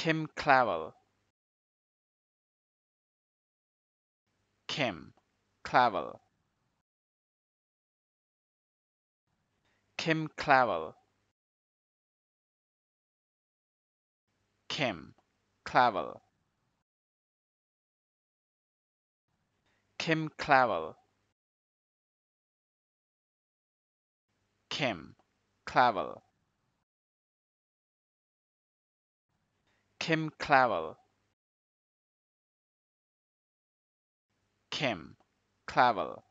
Kim Clavel. Kim Clavel. Kim Clavel. Kim Clavel. Kim Clavel. Kim Clavel. Kim Clavel. Kim Clavel.